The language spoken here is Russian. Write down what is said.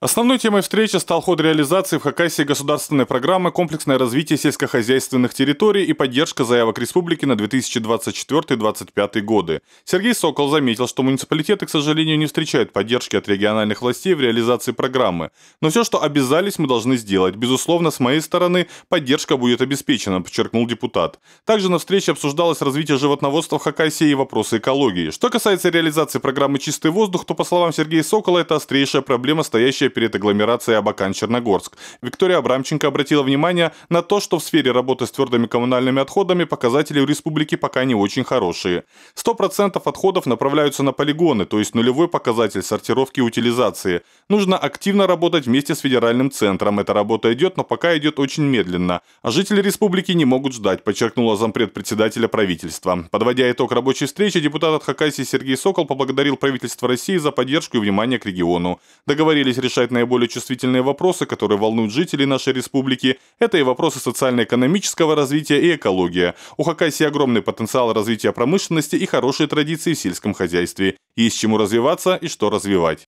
Основной темой встречи стал ход реализации в Хакасии государственной программы «Комплексное развитие сельскохозяйственных территорий и поддержка заявок республики на 2024-2025 годы». Сергей Сокол заметил, что муниципалитеты, к сожалению, не встречают поддержки от региональных властей в реализации программы. Но все, что обязались, мы должны сделать. Безусловно, с моей стороны, поддержка будет обеспечена, подчеркнул депутат. Также на встрече обсуждалось развитие животноводства в Хакасии и вопросы экологии. Что касается реализации программы «Чистый воздух», то, по словам Сергея Сокола, это острейшая проблема, стоящая происходящее перед агломерацией Абакан-Черногорск. Виктория Абрамченко обратила внимание на то, что в сфере работы с твердыми коммунальными отходами показатели в республике пока не очень хорошие. 100% отходов направляются на полигоны, то есть нулевой показатель сортировки и утилизации. Нужно активно работать вместе с федеральным центром. Эта работа идет, но пока идет очень медленно. А жители республики не могут ждать, подчеркнула зампред председателя правительства. Подводя итог рабочей встречи, депутат от Хакасии Сергей Сокол поблагодарил правительство России за поддержку и внимание к региону. Договорились решить решать наиболее чувствительные вопросы, которые волнуют жителей нашей республики. Это и вопросы социально-экономического развития и экология. У Хакасии огромный потенциал развития промышленности и хорошие традиции в сельском хозяйстве. Есть чему развиваться и что развивать.